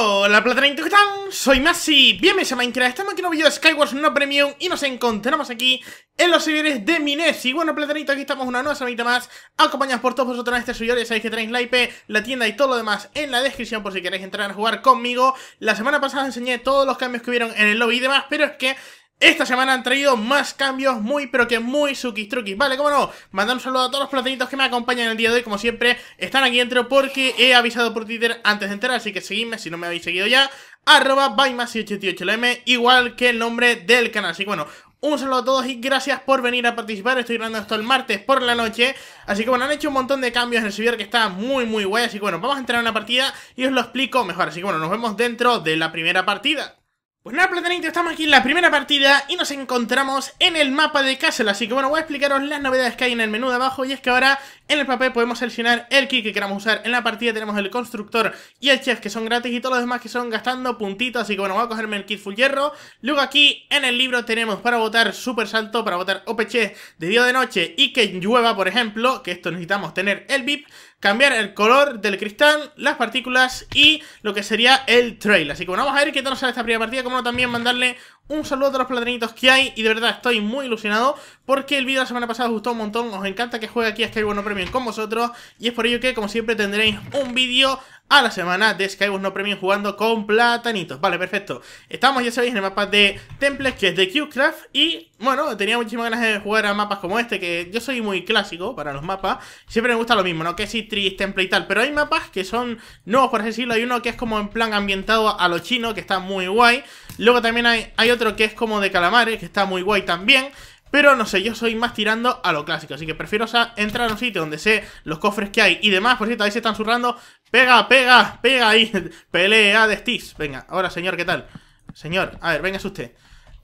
Hola Platanito, ¿qué tal? Soy Masi, bienvenidos a Minecraft, estamos aquí en un video de no Premium y nos encontramos aquí en los servidores de Mines Y bueno Platanito, aquí estamos una nueva semanita más, acompañados por todos vosotros en este servidor, ya sabéis que tenéis la IP, la tienda y todo lo demás en la descripción por si queréis entrar a jugar conmigo La semana pasada os enseñé todos los cambios que hubieron en el lobby y demás, pero es que esta semana han traído más cambios muy pero que muy truquis vale, cómo no, mandar un saludo a todos los platinitos que me acompañan el día de hoy, como siempre, están aquí dentro porque he avisado por Twitter antes de entrar, así que seguidme si no me habéis seguido ya, arroba 88 lm igual que el nombre del canal, así que bueno, un saludo a todos y gracias por venir a participar. Estoy grabando esto el martes por la noche. Así que bueno, han hecho un montón de cambios en el servidor que está muy muy guay. Así que bueno, vamos a entrar en una partida y os lo explico mejor. Así que bueno, nos vemos dentro de la primera partida. Pues nada, Platanito, estamos aquí en la primera partida y nos encontramos en el mapa de Castle. Así que bueno, voy a explicaros las novedades que hay en el menú de abajo y es que ahora en el papel podemos seleccionar el kit que queramos usar. En la partida tenemos el constructor y el chef que son gratis y todos los demás que son gastando puntitos. Así que bueno, voy a cogerme el kit full hierro. Luego aquí en el libro tenemos para votar super salto, para votar OPC de día de noche y que llueva, por ejemplo, que esto necesitamos tener el VIP cambiar el color del cristal, las partículas y lo que sería el trail. Así que bueno, vamos a ver qué tal nos sale esta primera partida, como no también mandarle un saludo a los platanitos que hay y de verdad estoy muy ilusionado porque el vídeo de la semana pasada os gustó un montón, os encanta que juegue aquí a Skyward No Premium con vosotros y es por ello que como siempre tendréis un vídeo a la semana de Skyward No Premium jugando con platanitos. Vale, perfecto. Estamos, ya sabéis, en el mapa de Temples que es de Qcraft y bueno, tenía muchísimas ganas de jugar a mapas como este que yo soy muy clásico para los mapas. Siempre me gusta lo mismo, ¿no? Que si tris, temple y tal, pero hay mapas que son nuevos, por así decirlo. Hay uno que es como en plan ambientado a lo chino, que está muy guay. Luego también hay, hay otro que es como de calamares, que está muy guay también. Pero no sé, yo soy más tirando a lo clásico, así que prefiero entrar a un sitio donde sé los cofres que hay y demás. Por cierto, ahí se están zurrando. Pega, pega, pega ahí. Pelea de Stis. Venga, ahora señor, ¿qué tal? Señor, a ver, venga usted.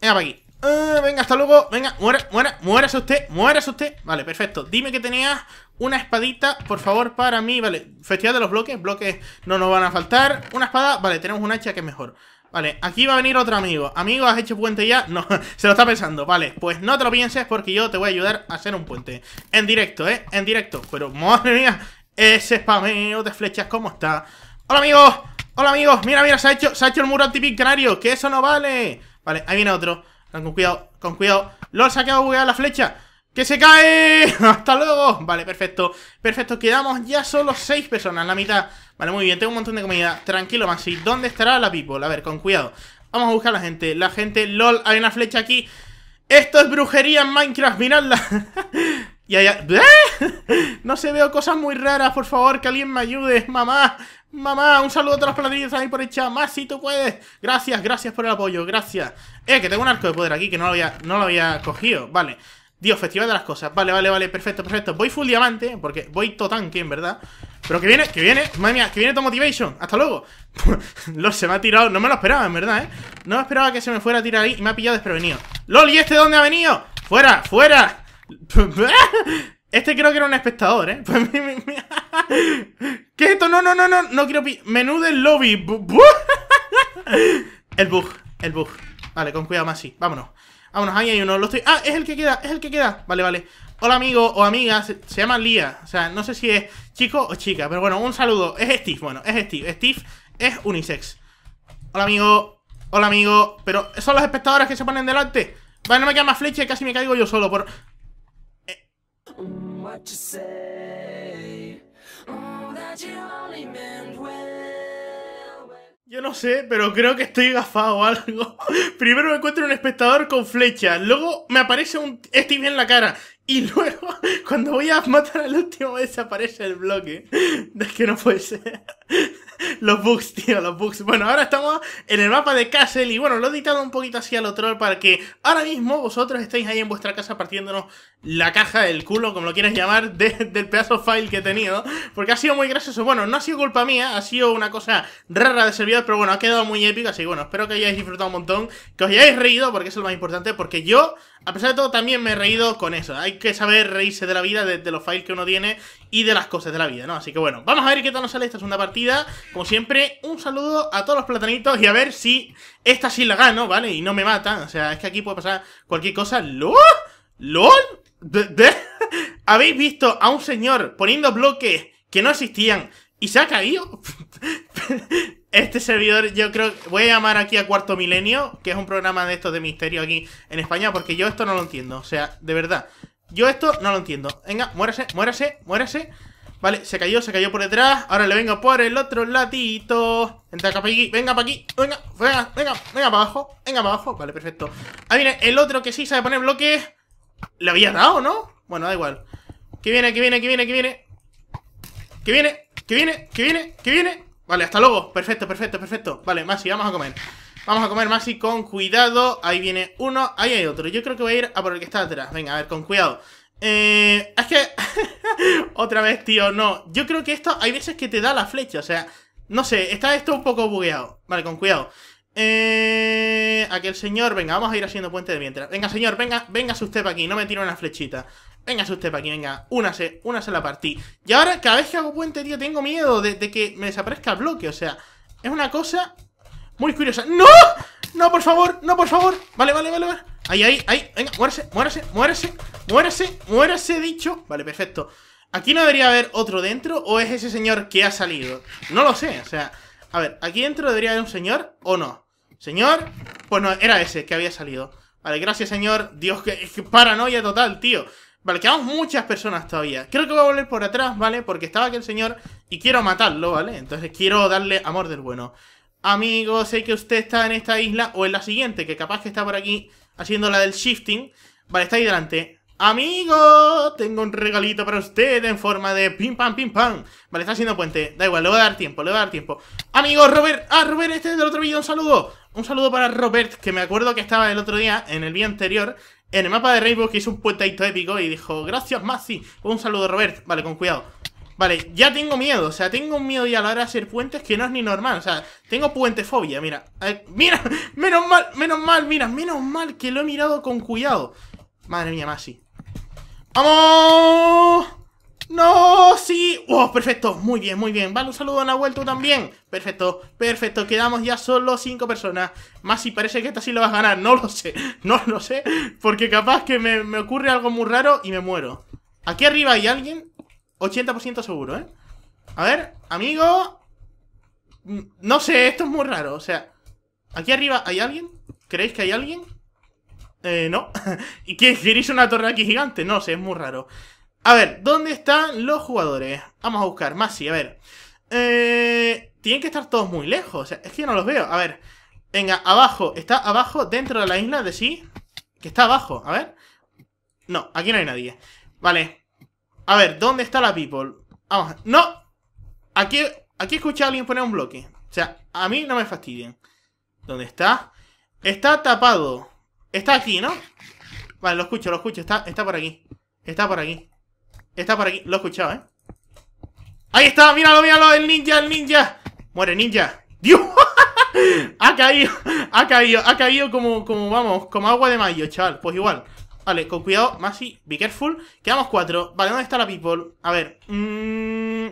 Venga para aquí. Ah, venga, hasta luego. Venga, muera, muera, muérase usted, muérase usted. Vale, perfecto. Dime que tenía una espadita, por favor, para mí. Vale, festividad de los bloques. Bloques no nos van a faltar. Una espada, vale, tenemos un hacha que es mejor. Vale, aquí va a venir otro amigo. Amigo, ¿has hecho puente ya? No, se lo está pensando. Vale, pues no te lo pienses porque yo te voy a ayudar a hacer un puente. En directo, ¿eh? En directo. Pero, madre mía, ese spameo de flechas, ¿cómo está? ¡Hola, amigos! ¡Hola, amigos! Mira, mira, se ha hecho, se ha hecho el muro canario. ¡Que eso no vale! Vale, ahí viene otro. Con cuidado, con cuidado. ¡Lo ha quedado bugueada la flecha! ¡Que se cae! ¡Hasta luego! Vale, perfecto. Perfecto, quedamos ya solo seis personas, la mitad. Vale, muy bien, tengo un montón de comida. Tranquilo, Maxi. ¿Dónde estará la people? A ver, con cuidado. Vamos a buscar a la gente. La gente... ¡Lol! Hay una flecha aquí. ¡Esto es brujería en Minecraft! ¡Miradla! y allá... ¿Eh? No se veo cosas muy raras. Por favor, que alguien me ayude. ¡Mamá! Mamá, un saludo a todas las platillas ahí por el chat. Más si tú puedes. Gracias, gracias por el apoyo. Gracias. Eh, que tengo un arco de poder aquí que no lo había, no lo había cogido. Vale. Dios, festival de las cosas. Vale, vale, vale, perfecto, perfecto. Voy full diamante, porque voy Totanque, tanque, en verdad. Pero que viene, que viene, madre mía, que viene todo motivation. Hasta luego. LOL se me ha tirado, no me lo esperaba, en verdad, ¿eh? No me esperaba que se me fuera a tirar ahí y me ha pillado desprevenido. LOL, ¿y este dónde ha venido? ¡Fuera, fuera! Este creo que era un espectador, ¿eh? Pues, ¿Qué es esto? No, no, no, no, no quiero Menú del lobby. El bug, el bug. Vale, con cuidado, más sí. Vámonos. Vámonos, ahí hay uno, lo estoy... ¡Ah, es el que queda! ¡Es el que queda! Vale, vale. Hola amigo o amiga, se, llama Lía. O sea, no sé si es chico o chica, pero bueno, un saludo. Es Steve, bueno, es Steve. Steve es unisex. Hola amigo, hola amigo. Pero son los espectadores que se ponen delante. Vale, no me queda más flecha, casi me caigo yo solo por... Oh, yo no sé, pero creo que estoy gafado o algo. Primero me encuentro un espectador con flecha, luego me aparece un Steve en la cara y luego, cuando voy a matar al último, desaparece el bloque. Es que no puede ser. Los bugs, tío, los bugs. Bueno, ahora estamos en el mapa de Castle y bueno, lo he editado un poquito así al otro para que ahora mismo vosotros estéis ahí en vuestra casa partiéndonos la caja el culo, como lo quieras llamar, del pedazo file que he tenido. Porque ha sido muy gracioso. Bueno, no ha sido culpa mía, ha sido una cosa rara de servidor, pero bueno, ha quedado muy épico. Así que bueno, espero que hayáis disfrutado un montón, que os hayáis reído, porque eso es lo más importante, porque yo... A pesar de todo, también me he reído con eso. Hay que saber reírse de la vida, de, los files que uno tiene y de las cosas de la vida, ¿no? Así que bueno, vamos a ver qué tal nos sale esta segunda partida. Como siempre, un saludo a todos los platanitos y a ver si esta sí la gano, ¿vale? Y no me mata. O sea, es que aquí puede pasar cualquier cosa. ¿Lol? ¿Lol? habéis visto a un señor poniendo bloques que no existían y se ha caído? Este servidor, yo creo. que Voy a llamar aquí a Cuarto Milenio, que es un programa de estos de misterio aquí en España, porque yo esto no lo entiendo. O sea, de verdad. Yo esto no lo entiendo. Venga, muérase, muérase, muérase. Vale, se cayó, se cayó por detrás. Ahora le vengo por el otro latito Entra aquí, venga para aquí, venga, venga, venga, venga para abajo, venga para abajo. Vale, perfecto. Ahí viene el otro que sí sabe poner bloques. Le había dado, ¿no? Bueno, da igual. Que viene, que viene, que viene, que viene. Que viene, que viene, que viene, que viene. Vale, hasta luego. Perfecto, perfecto, perfecto. Vale, Masi, vamos a comer. Vamos a comer, Masi, con cuidado. Ahí viene uno, ahí hay otro. Yo creo que voy a ir a por el que está atrás. Venga, a ver, con cuidado. Eh, es que... Otra vez, tío, no. Yo creo que esto hay veces que te da la flecha. O sea, no sé, está esto un poco bugueado. Vale, con cuidado. Eh, aquel señor, venga, vamos a ir haciendo puente de mientras. Venga, señor, venga, venga usted para aquí, no me tire una flechita. Venga usted para aquí, venga, únase, únase a la partida. Y ahora, cada vez que hago puente, tío, tengo miedo de, que me desaparezca el bloque, o sea, es una cosa muy curiosa. ¡No! ¡No, por favor! ¡No, por favor! Vale, vale, vale, vale. Ahí, ahí, ahí, venga, muérase Muérase, muérase, muérase, muérese, dicho. Vale, perfecto. ¿Aquí no debería haber otro dentro o es ese señor que ha salido? No lo sé, o sea... A ver, ¿aquí dentro debería haber un señor o no? Señor, pues no, era ese que había salido. Vale, gracias, señor. Dios, que, paranoia total, tío. Vale, quedamos muchas personas todavía. Creo que voy a volver por atrás, ¿vale? Porque estaba aquel señor y quiero matarlo, ¿vale? Entonces quiero darle amor del bueno. Amigo, sé que usted está en esta isla o en la siguiente, que capaz que está por aquí haciendo la del shifting. Vale, está ahí delante. Amigo, tengo un regalito para usted en forma de pim pam pim pam. Vale, está haciendo puente. Da igual, le voy a dar tiempo, le voy a dar tiempo. Amigo, Robert. Ah, Robert, este es del otro vídeo, un saludo. Un saludo para Robert, que me acuerdo que estaba el otro día, en el día anterior, en el mapa de Rainbow, que hizo un puentadito épico y dijo, gracias, Masi Un saludo, Robert. Vale, con cuidado. Vale, ya tengo miedo, o sea, tengo un miedo ya a la hora de hacer puentes que no es ni normal, o sea, tengo puentefobia, mira. Eh, mira, menos mal, menos mal, mira, menos mal que lo he mirado con cuidado. Madre mía, Masi ¡Vamos! Oh, perfecto, muy bien, muy bien. Vale, un saludo a Nahuel, tú también. Perfecto, perfecto, quedamos ya solo cinco personas. Más si parece que esta sí lo vas a ganar, no lo sé, no lo sé, porque capaz que me, me ocurre algo muy raro y me muero. Aquí arriba hay alguien, 80% seguro, ¿eh? A ver, amigo... Mm, no sé, esto es muy raro, o sea... ¿Aquí arriba hay alguien? ¿Creéis que hay alguien? Eh, no. ¿Y qué? ¿Queréis una torre aquí gigante? No sé, es muy raro. A ver, ¿dónde están los jugadores? Vamos a buscar, más sí, a ver. Eh, tienen que estar todos muy lejos. O sea, es que no los veo. A ver, venga, abajo. Está abajo, dentro de la isla de sí. Que está abajo, a ver. No, aquí no hay nadie. Vale. A ver, ¿dónde está la people? Vamos, no. Aquí, aquí escuché a alguien poner un bloque. O sea, a mí no me fastidien. ¿Dónde está? Está tapado. Está aquí, ¿no? Vale, lo escucho, lo escucho. Está, está por aquí. Está por aquí. Está por aquí, lo he escuchado, ¿eh? ¡Ahí está! ¡Míralo, míralo! ¡El ninja, el ninja! ¡Muere, ninja! ¡Dios! ha caído, ha caído, ha caído como, como, vamos, como agua de mayo, chaval. Pues igual. Vale, con cuidado, Masi, be careful. Quedamos cuatro. Vale, ¿dónde está la people? A ver. Mm,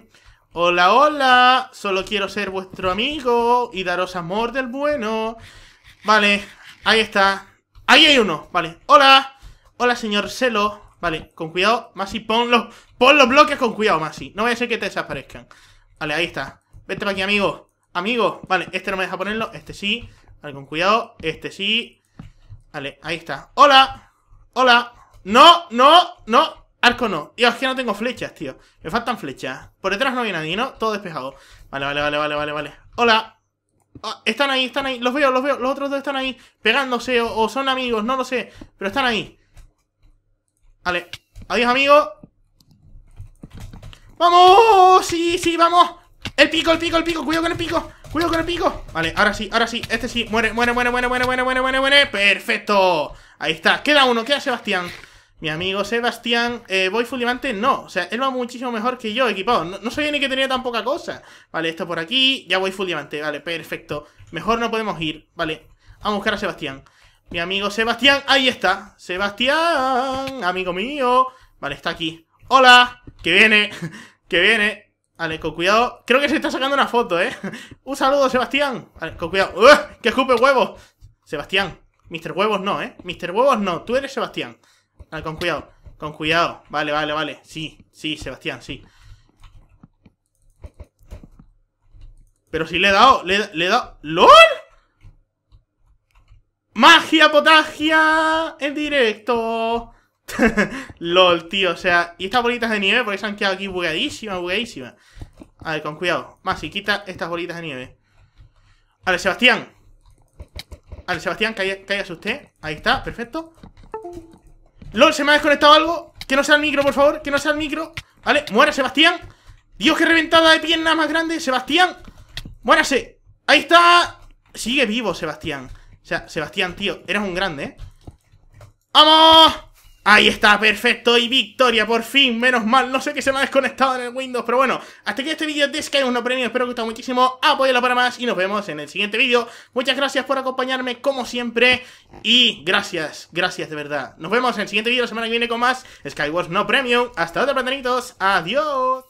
hola, hola. Solo quiero ser vuestro amigo y daros amor del bueno. Vale, ahí está. Ahí hay uno. Vale, hola. Hola, señor Celo. Vale, con cuidado, Masi, pon los, bloques con cuidado, Masi. No vaya a ser que te desaparezcan. Vale, ahí está. Vete para aquí, amigo. Amigo. Vale, este no me deja ponerlo. Este sí. Vale, con cuidado. Este sí. Vale, ahí está. ¡Hola! ¡Hola! ¡No! ¡No! ¡No! Arco no. Dios, que no tengo flechas, tío. Me faltan flechas. Por detrás no hay nadie, ¿no? Todo despejado. Vale, vale, vale, vale, vale, vale. ¡Hola! Ah, están ahí, están ahí. Los veo, los veo. Los otros dos están ahí pegándose o son amigos, no lo sé. Pero están ahí. Vale. Adiós, amigo ¡Vamos! ¡Sí, sí, vamos! ¡El pico, el pico, el pico! ¡Cuidado con el pico! ¡Cuidado con el pico! Vale, ahora sí, ahora sí. Este sí. Muere, muere, muere, muere, muere, muere, muere, muere, muere. ¡Perfecto! Ahí está. Queda uno, queda Sebastián. Mi amigo Sebastián, eh, voy full diamante, no. O sea, él va muchísimo mejor que yo equipado. No, no sabía ni que tenía tan poca cosa. Vale, esto por aquí. Ya voy full diamante. Vale, perfecto. Mejor no podemos ir. Vale, vamos a buscar a Sebastián. Mi amigo Sebastián, ahí está. Sebastián, amigo mío. Vale, está aquí. ¡Hola! Que viene, que viene. Vale, con cuidado. Creo que se está sacando una foto, ¿eh? Un saludo, Sebastián. Vale, con cuidado. ¡Que escupe huevos! Sebastián. Mister Huevos no, ¿eh? Mister Huevos no. Tú eres Sebastián. Vale, con cuidado. Con cuidado. Vale, vale, vale. Sí, sí, Sebastián, sí. Pero si le he dado, le, le he dado... ¡LOL! ¡Magia potagia! En directo. LOL, tío, o sea, y estas bolitas de nieve, porque se han quedado aquí bugadísimas, bugadísimas. A ver, con cuidado. Más, y quita estas bolitas de nieve. A ver, Sebastián. A ver, Sebastián, cállase usted. Ahí está, perfecto. LOL, se me ha desconectado algo. Que no sea el micro, por favor, que no sea el micro. Vale, muera, Sebastián. Dios, qué reventada de piernas más grande, Sebastián. Muérase. Ahí está. Sigue vivo, Sebastián. O sea, Sebastián, tío, eres un grande, ¿eh? ¡Vamos! Ahí está, perfecto, y victoria, por fin, menos mal, no sé qué se me ha desconectado en el Windows, pero bueno, hasta aquí este vídeo de Sky No Premium, espero que os haya gustado muchísimo, apóyalo para más y nos vemos en el siguiente vídeo, muchas gracias por acompañarme como siempre y gracias, gracias de verdad, nos vemos en el siguiente vídeo la semana que viene con más Skywars No Premium, hasta otra plantanitos adiós.